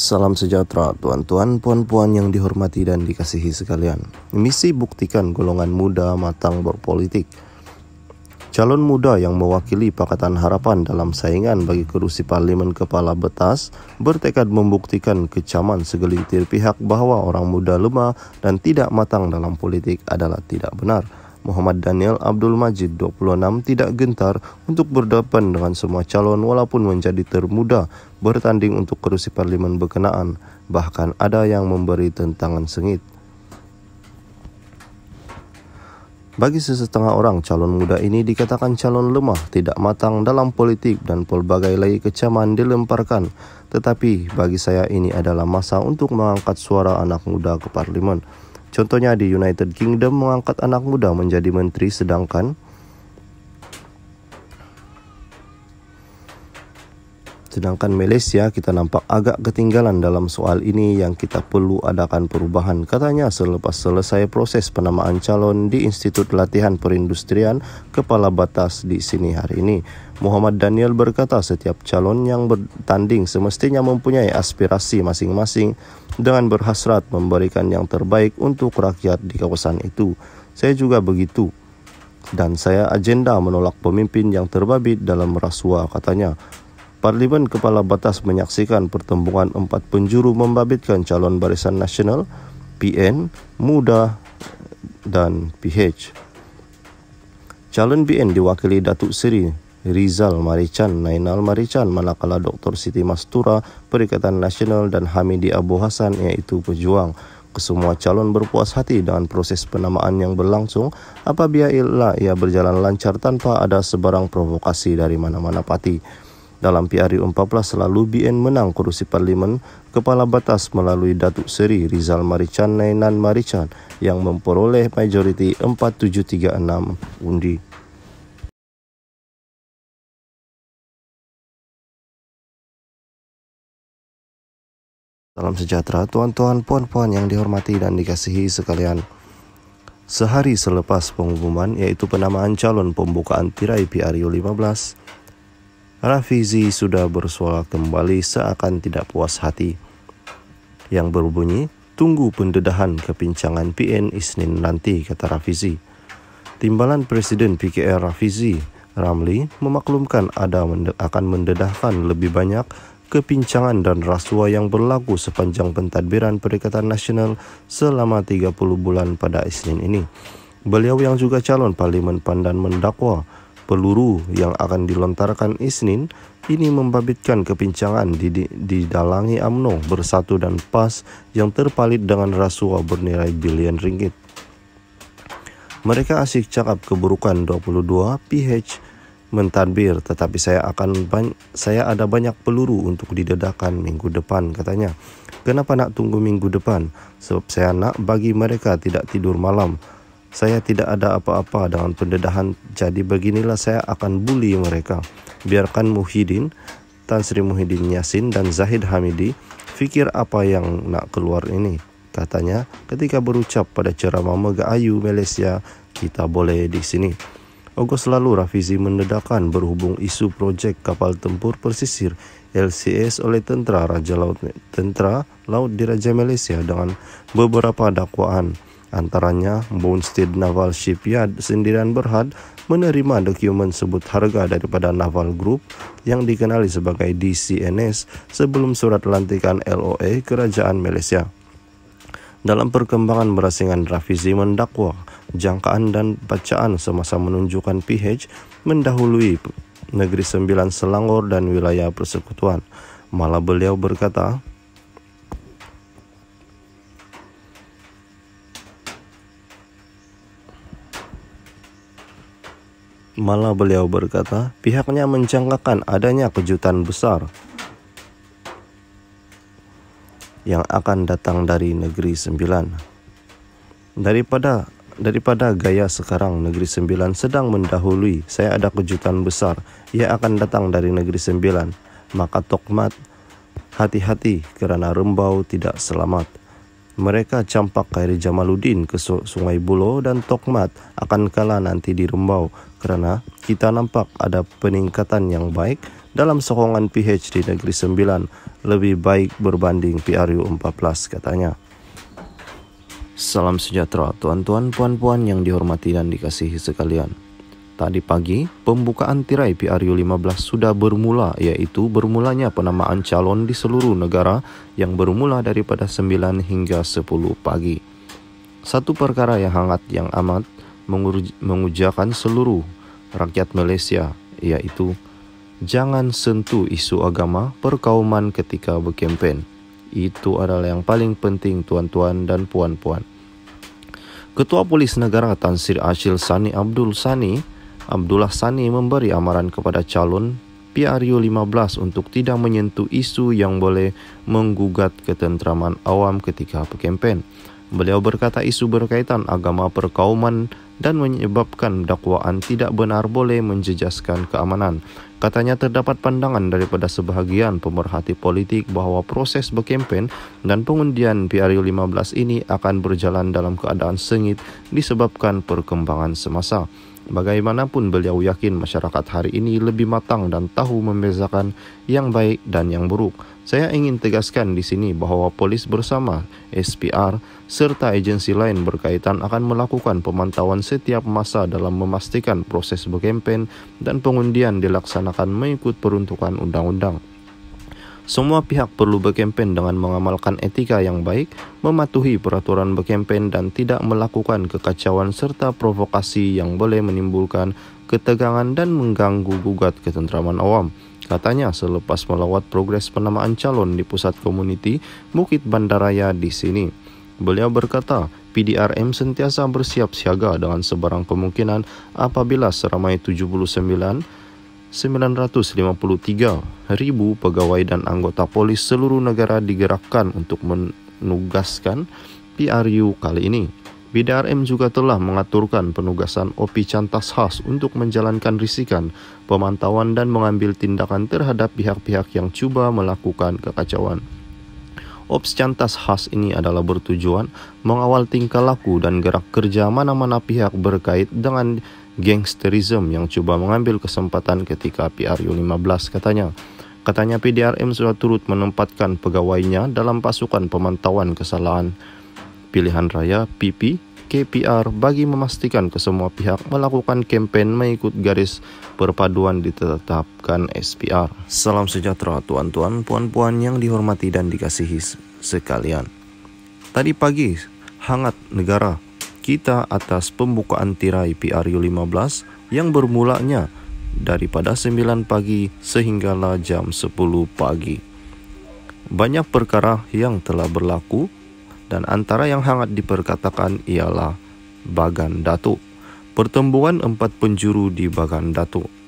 Salam sejahtera tuan-tuan, puan-puan yang dihormati dan dikasihi sekalian. Misi buktikan golongan muda matang berpolitik. Calon muda yang mewakili Pakatan Harapan dalam saingan bagi kursi parlemen kepala betas bertekad membuktikan kecaman segelintir pihak bahwa orang muda lemah dan tidak matang dalam politik adalah tidak benar. Muhammad Daniel Abdul Majid 26 tidak gentar untuk berdepan dengan semua calon walaupun menjadi termuda bertanding untuk kursi parlemen berkenaan. Bahkan ada yang memberi tentangan sengit. Bagi sesetengah orang, calon muda ini dikatakan calon lemah, tidak matang dalam politik dan pelbagai lagi kecaman dilemparkan. Tetapi bagi saya ini adalah masa untuk mengangkat suara anak muda ke parlemen. Contohnya di United Kingdom mengangkat anak muda menjadi menteri sedangkan Sedangkan Malaysia kita nampak agak ketinggalan dalam soal ini yang kita perlu adakan perubahan katanya selepas selesai proses penamaan calon di Institut Latihan Perindustrian Kepala Batas di sini hari ini. Muhammad Daniel berkata setiap calon yang bertanding semestinya mempunyai aspirasi masing-masing dengan berhasrat memberikan yang terbaik untuk rakyat di kawasan itu. Saya juga begitu. Dan saya agenda menolak pemimpin yang terbabit dalam rasuah katanya. Parlimen Kepala Batas menyaksikan pertemuan empat penjuru membabitkan calon barisan nasional PN, MUDA dan PH. Calon BN diwakili Datuk Seri Rizal Marichan, Nainal Marichan, manakala Dr. Siti Mastura, Perikatan Nasional dan Hamidi Abu Hasan iaitu pejuang. Kesemua calon berpuas hati dengan proses penamaan yang berlangsung apabila ia berjalan lancar tanpa ada sebarang provokasi dari mana-mana parti. Dalam PRU 14 selalu BN menang kursi parlimen kepala batas melalui Datuk Seri Rizal Marican Nainan Marican yang memperoleh majoriti 4736 undi. Salam sejahtera tuan-tuan, puan-puan yang dihormati dan dikasihi sekalian. Sehari selepas pengumuman yaitu penamaan calon pembukaan tirai PRU 15, Rafizi sudah bersuara kembali seakan tidak puas hati. Yang berbunyi, tunggu pendedahan kepincangan PN Isnin nanti, kata Rafizi. Timbalan Presiden PKR Rafizi, Ramli, memaklumkan ada akan mendedahkan lebih banyak kepincangan dan rasuah yang berlaku sepanjang pentadbiran Perikatan Nasional selama 30 bulan pada Isnin ini. Beliau yang juga calon Parlimen Pandan mendakwa peluru yang akan dilontarkan Isnin ini membabitkan kepincangan di, didalangi AMNO bersatu dan PAS yang terpalit dengan rasuah bernilai bilion ringgit. Mereka asyik cakap keburukan 22 PH mentadbir tetapi saya akan saya ada banyak peluru untuk didedahkan minggu depan katanya. Kenapa nak tunggu minggu depan? Sebab saya nak bagi mereka tidak tidur malam saya tidak ada apa-apa dengan pendedahan, jadi beginilah saya akan bully mereka. Biarkan Muhyiddin, Tan Sri Muhyiddin Yasin dan Zahid Hamidi fikir apa yang nak keluar ini. Katanya ketika berucap pada ceramah Mega Ayu Malaysia, kita boleh di sini. Ogos lalu Rafizi mendedahkan berhubung isu proyek kapal tempur persisir LCS oleh tentara Raja Laut Tentara Laut Diraja Malaysia dengan beberapa dakwaan Antaranya Bonestead Naval Shipyard Sendirian Berhad menerima dokumen sebut harga daripada Naval Group yang dikenali sebagai DCNS sebelum surat lantikan LOA e Kerajaan Malaysia. Dalam perkembangan berasingan Rafizi mendakwa, jangkaan dan bacaan semasa menunjukkan PH mendahului negeri sembilan Selangor dan wilayah persekutuan. Malah beliau berkata, Malah beliau berkata, pihaknya mencangkakan adanya kejutan besar yang akan datang dari negeri sembilan. Daripada daripada gaya sekarang negeri sembilan sedang mendahului, saya ada kejutan besar yang akan datang dari negeri sembilan. Maka Tokmat hati-hati karena rembau tidak selamat. Mereka campak Khairi Jamaluddin ke Sungai Bulo dan Tokmat akan kalah nanti di Rembau kerana kita nampak ada peningkatan yang baik dalam sokongan PH di Negeri Sembilan lebih baik berbanding PRU 14 katanya. Salam sejahtera tuan-tuan puan-puan yang dihormati dan dikasihi sekalian. Tadi pagi, pembukaan tirai PRU 15 sudah bermula yaitu bermulanya penamaan calon di seluruh negara yang bermula daripada 9 hingga 10 pagi. Satu perkara yang hangat yang amat mengujakan seluruh rakyat Malaysia, yaitu jangan sentuh isu agama perkauman ketika berkempen. Itu adalah yang paling penting tuan-tuan dan puan-puan. Ketua Polis Negara Tan Sri Ashil Sani Abdul Sani, Abdullah Sani memberi amaran kepada calon PRU 15 untuk tidak menyentuh isu yang boleh menggugat ketentraman awam ketika berkempen. Beliau berkata isu berkaitan agama perkauman dan menyebabkan dakwaan tidak benar boleh menjejaskan keamanan. Katanya terdapat pandangan daripada sebahagian pemerhati politik bahawa proses berkempen dan pengundian PRU15 ini akan berjalan dalam keadaan sengit disebabkan perkembangan semasa. Bagaimanapun beliau yakin masyarakat hari ini lebih matang dan tahu membezakan yang baik dan yang buruk. Saya ingin tegaskan di sini bahwa polis bersama SPR serta agensi lain berkaitan akan melakukan pemantauan setiap masa dalam memastikan proses berkempen dan pengundian dilaksanakan mengikut peruntukan undang-undang. Semua pihak perlu berkempen dengan mengamalkan etika yang baik, mematuhi peraturan berkempen dan tidak melakukan kekacauan serta provokasi yang boleh menimbulkan ketegangan dan mengganggu gugat ketentraman awam. Katanya selepas melawat progres penamaan calon di pusat komuniti Bukit Bandaraya di sini. Beliau berkata, PDRM sentiasa bersiap siaga dengan sebarang kemungkinan apabila seramai 79 953.000 pegawai dan anggota polis seluruh negara digerakkan untuk menugaskan PRU kali ini. BDRM juga telah mengaturkan penugasan OPI Cantas Khas untuk menjalankan risikan, pemantauan dan mengambil tindakan terhadap pihak-pihak yang cuba melakukan kekacauan. Ops Cantas Khas ini adalah bertujuan mengawal tingkah laku dan gerak kerja mana-mana pihak berkait dengan gangsterism yang coba mengambil kesempatan ketika PRU 15 katanya. Katanya PDRM sudah turut menempatkan pegawainya dalam pasukan pemantauan kesalahan pilihan raya PP KPR bagi memastikan kesemua pihak melakukan kampanye mengikut garis perpaduan ditetapkan SPR. Salam sejahtera tuan-tuan, puan-puan yang dihormati dan dikasihi sekalian. Tadi pagi, hangat negara kita atas pembukaan tirai PRU 15 yang bermulanya daripada 9 pagi sehinggalah jam 10 pagi. Banyak perkara yang telah berlaku dan antara yang hangat diperkatakan ialah Bagan Datu. Pertemuan empat penjuru di Bagan Datu